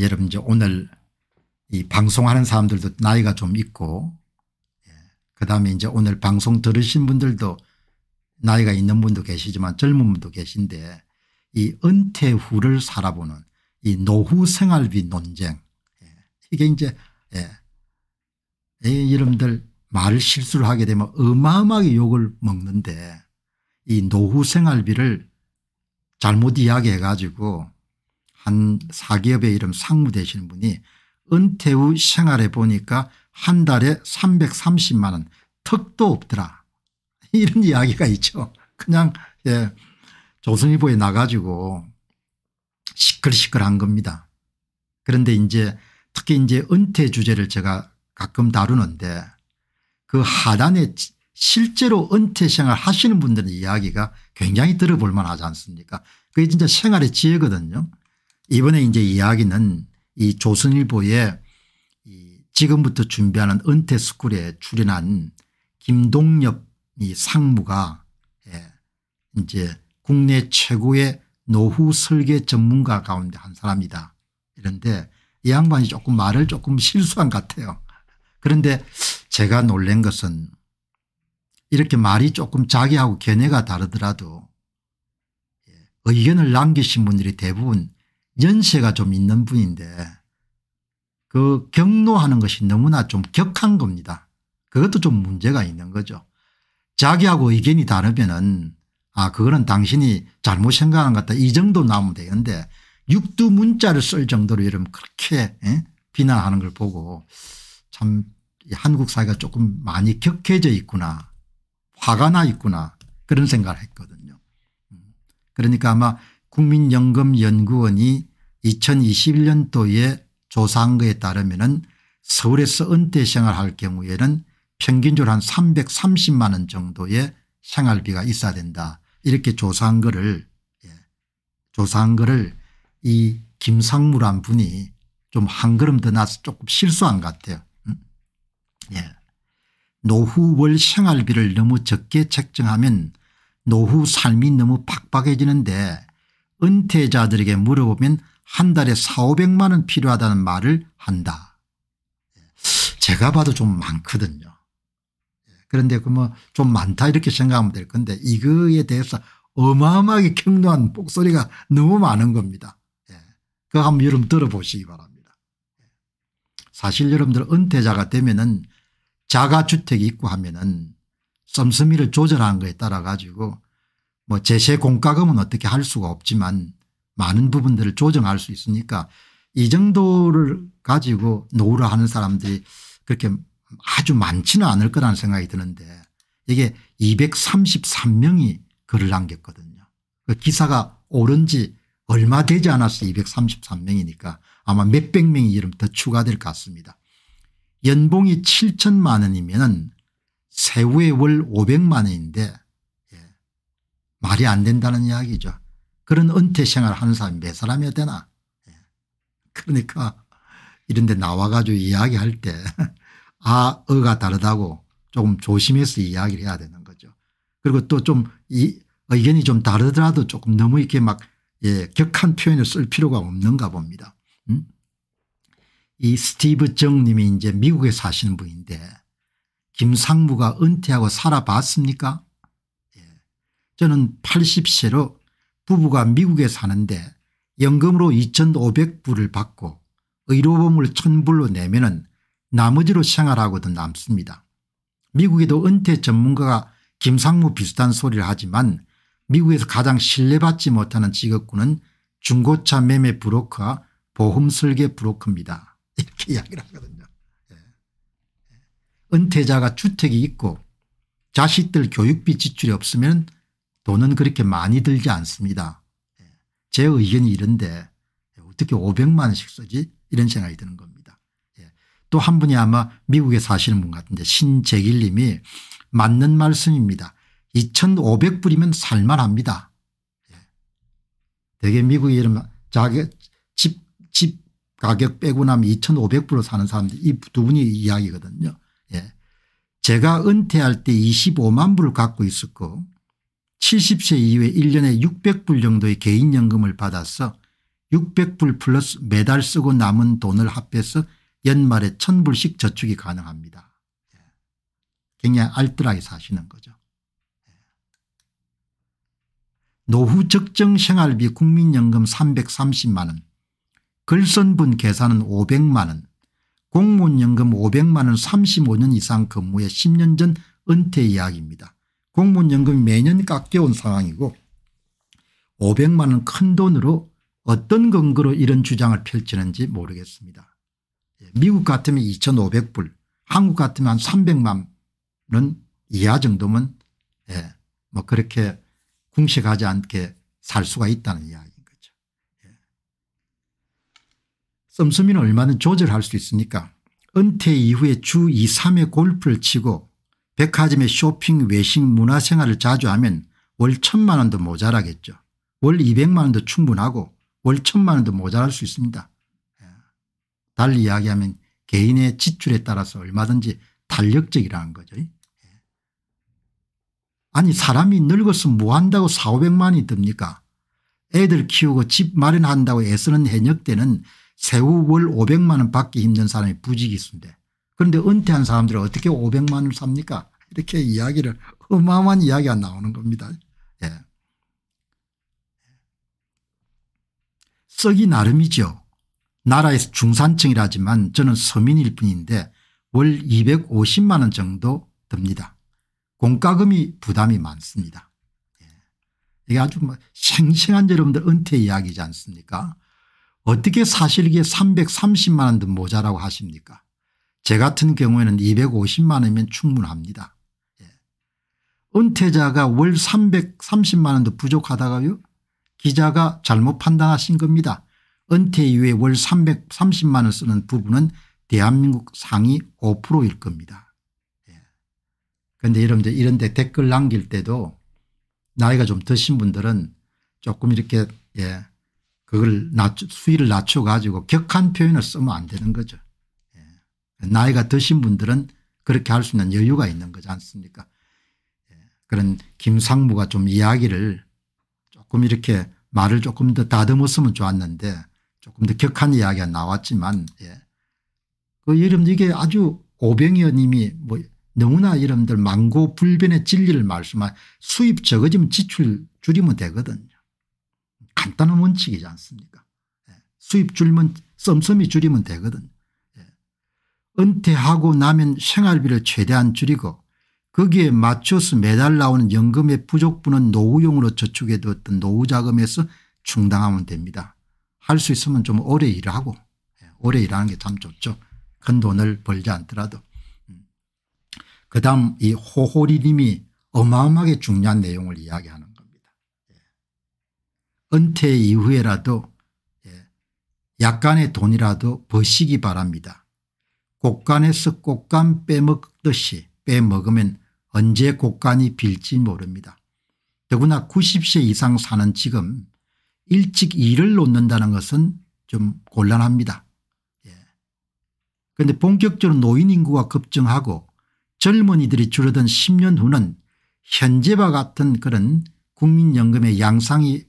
여러분 이제 오늘 이 방송하는 사람들도 나이가 좀 있고 예. 그다음에 이제 오늘 방송 들으신 분들도 나이가 있는 분도 계시지만 젊은 분도 계신데 이 은퇴 후를 살아보는 이 노후 생활비 논쟁 예. 이게 이제 예. 여러분들 말 실수를 하게 되면 어마어마하게 욕을 먹는데 이 노후 생활비를 잘못 이야기해 가지고 한 사기업의 이름 상무 되시는 분이 은퇴 후 생활해 보니까 한 달에 330만 원 턱도 없더라 이런 이야기가 있죠. 그냥 예, 조선일보에 나가지고 시끌시끌한 겁니다. 그런데 이제 특히 이제 은퇴 주제를 제가 가끔 다루는데 그 하단에 실제로 은퇴 생활 하시는 분들의 이야기가 굉장히 들어볼 만하지 않습니까 그게 진짜 생활의 지혜거든요. 이번에 이제 이야기는 이조선일보에이 지금부터 준비하는 은퇴스쿨에 출연한 김동엽 이 상무가 예 이제 국내 최고의 노후 설계 전문가 가운데 한 사람이다. 이런데 이 양반이 조금 말을 조금 실수한 것 같아요. 그런데 제가 놀란 것은 이렇게 말이 조금 자기하고 견해가 다르더라도 예, 의견을 남기신 분들이 대부분 연세가 좀 있는 분인데 그 경로하는 것이 너무나 좀 격한 겁니다. 그것도 좀 문제가 있는 거죠. 자기하고 의견이 다르면은 아 그거는 당신이 잘못 생각하는 것 같다 이 정도 나오면 되는데 육두 문자를 쓸 정도로 이러면 그렇게 에? 예? 비난하는 걸 보고 참 한국 사회가 조금 많이 격해져 있구나 화가 나 있구나 그런 생각을 했거든요. 음. 그러니까 아마 국민연금연구원이 2021년도에 조사한 것에 따르면 서울에서 은퇴생활 할 경우에는 평균적으로 한 330만 원 정도의 생활비가 있어야 된다. 이렇게 조사한 거를 예. 조사한 거를 이 김상무란 분이 좀 한 걸음 더 나서 조금 실수한 것 같아요. 음? 예. 노후 월 생활비를 너무 적게 책정하면 노후 삶이 너무 팍팍해지는데 은퇴자들에게 물어보면 한 달에 4, 500만 원 필요하다는 말을 한다. 제가 봐도 좀 많거든요. 그런데 그 뭐 좀 많다 이렇게 생각하면 될 건데 이거에 대해서 어마어마하게 격로한 목소리가 너무 많은 겁니다. 예. 그거 한번 여러분 들어보시기 바랍니다. 예. 사실 여러분들 은퇴자가 되면은 자가주택이 있고 하면은 썸스미를 조절한 거에 따라 가지고 뭐제세 공과금은 어떻게 할 수가 없지만 많은 부분들을 조정할 수 있으니까 이 정도를 가지고 노후를 하는 사람들이 그렇게 아주 많지는 않을 거라는 생각이 드는데 이게 233명이 글을 남겼거든요. 그 기사가 오른 지 얼마 되지 않았어 233명이니까 아마 몇백 명이 이름 더 추가될 것 같습니다. 연봉이 7천만 원이면 은세후에월 500만 원인데 말이 안 된다는 이야기죠. 그런 은퇴 생활 하는 사람이 몇사람이 되나. 예. 그러니까 이런 데 나와가지고 이야기할 때 아, 어가 다르다고 조금 조심해서 이야기를 해야 되는 거죠. 그리고 또 좀 의견이 좀 다르더라도 조금 너무 이렇게 막 예, 격한 표현을 쓸 필요가 없는가 봅니다. 음? 이 스티브 정 님이 이제 미국에 사시는 분인데 김상무가 은퇴하고 살아봤습니까 저는 80세로 부부가 미국에 사는데 연금으로 2500불을 받고 의료보험을 1000불로 내면 은 나머지로 생활하고도 남습니다. 미국에도 은퇴 전문가가 김상무 비슷한 소리를 하지만 미국에서 가장 신뢰받지 못하는 직업군은 중고차 매매 브로커와 보험 설계 브로커입니다. 이렇게 이야기를 하거든요. 예. 예. 은퇴자가 주택이 있고 자식들 교육비 지출이 없으면 돈은 그렇게 많이 들지 않습니다. 예, 제 의견이 이런데 어떻게 500만 원씩 쓰지 이런 생각이 드는 겁니다. 예, 또한 분이 아마 미국에 사시는 분 같은데 신재길 님이 맞는 말씀입니다. 2500불이면 살만합니다. 예, 대개 미국이 이런 자기 집, 집 가격 빼고 나면 2500불로 사는 사람들 이 두 분이 이야기거든요. 제가 은퇴할 때 25만 불을 갖고 있었고 70세 이후에 1년에 600불 정도의 개인연금을 받아서 600불 플러스 매달 쓰고 남은 돈을 합해서 연말에 1000불씩 저축이 가능합니다. 예. 굉장히 알뜰하게 사시는 거죠. 예. 노후 적정 생활비 국민연금 330만 원, 글선분 계산은 500만 원, 공무원연금 500만 원 35년 이상 근무에 10년 전 은퇴 이야기입니다. 공무원연금이 매년 깎여온 상황이고 500만 원 큰 돈으로 어떤 근거로 이런 주장을 펼치는지 모르겠습니다. 예, 미국 같으면 2500불 한국 같으면 한 300만 원 이하 정도면 예, 뭐 그렇게 궁식하지 않게 살 수가 있다는 이야기인 거죠. 예. 썸수민은 얼마든 조절할 수 있으니까 은퇴 이후에 주 2, 3회 골프를 치고 백화점의 쇼핑 외식 문화생활을 자주 하면 월 천만 원도 모자라겠죠. 월 200만 원도 충분하고 월 천만 원도 모자랄 수 있습니다. 예. 달리 이야기하면 개인의 지출에 따라서 얼마든지 탄력적이라는 거죠. 예. 아니 사람이 늙어서 뭐한다고 4, 500만이 듭니까 애들 키우고 집 마련한다고 애쓰는 해역때는 세후 월 500만 원 받기 힘든 사람이 부지기수인데 그런데 은퇴한 사람들은 어떻게 500만 원을 삽니까 이렇게 이야기를 어마어마한 이야기가 나오는 겁니다. 예. 썩이 나름이죠. 나라에서 중산층이라지만 저는 서민일 뿐인데 월 250만 원 정도 듭니다. 공과금이 부담이 많습니다. 예. 이게 아주 뭐 생생한 여러분들 은퇴 이야기지 않습니까 어떻게 사실 이게 330만 원도 모자라고 하십니까 제 같은 경우에는 250만 원이면 충분합니다. 은퇴자가 월 330만 원도 부족하다가요 기자가 잘못 판단하신 겁니다. 은퇴 이후에 월 330만 원 쓰는 부분은 대한민국 상위 5%일 겁니다. 예. 그런데 예. 여러분들 이런 데 댓글 남길 때도 나이가 좀 드신 분들은 조금 이렇게 예 그걸 낮추, 수위를 낮춰 가지고 격한 표현을 쓰면 안 되는 거죠. 예. 나이가 드신 분들은 그렇게 할 수 있는 여유가 있는 거지 않습니까 그런 김상무가 좀 이야기를 조금 이렇게 말을 조금 더 다듬었으면 좋았는데 조금 더 격한 이야기가 나왔지만 예. 그 이름 이게 아주 오병이어 님이 뭐 너무나 이름들 망고 불변의 진리를 말씀한 수입 적어지면 지출 줄이면 되거든요. 간단한 원칙이지 않습니까 예. 수입 줄면 썸썸이 줄이면 되거든요. 예. 은퇴하고 나면 생활비를 최대한 줄이고 거기에 맞춰서 매달 나오는 연금의 부족분은 노후용으로 저축해두었던 노후자금에서 충당하면 됩니다. 할 수 있으면 좀 오래 일하고 예, 오래 일하는 게 참 좋죠. 큰 돈을 벌지 않더라도. 음. 그 다음 이 호호리 님이 어마어마하게 중요한 내용을 이야기하는 겁니다. 예. 은퇴 이후에라도 예, 약간의 돈이라도 버시기 바랍니다. 곡간에서 곡간 빼먹듯이 빼먹으면 언제 곳간이 빌지 모릅니다. 더구나 90세 이상 사는 지금 일찍 일을 놓는다는 것은 좀 곤란합니다. 예. 그런데 본격적으로 노인 인구가 급증하고 젊은이들이 줄어든 10년 후는 현재와 같은 그런 국민연금의 양상이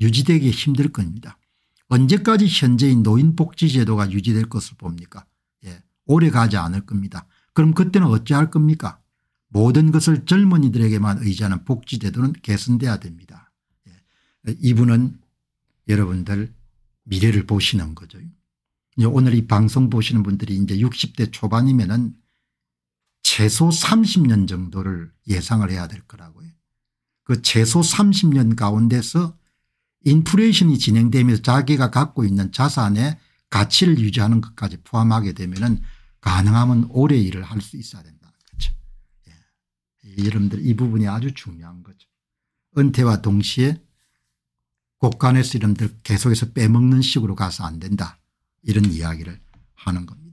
유지되기 힘들 겁니다. 언제까지 현재의 노인복지제도가 유지될 것을 봅니까 예. 오래 가지 않을 겁니다. 그럼 그때는 어찌할 겁니까 모든 것을 젊은이들에게만 의지하는 복지제도는 개선돼야 됩니다. 예. 이분은 여러분들 미래를 보시는 거죠. 오늘 이 방송 보시는 분들이 이제 60대 초반이면은 최소 30년 정도를 예상을 해야 될 거라고요. 그 최소 30년 가운데서 인플레이션이 진행되면서 자기가 갖고 있는 자산의 가치를 유지하는 것까지 포함하게 되면은 가능하면 오래 일을 할 수 있어야 된다. 여러분들 이 부분이 아주 중요한 거죠. 은퇴와 동시에 곳간에서 여러분들 계속해서 빼먹는 식으로 가서 안 된다. 이런 이야기를 하는 겁니다.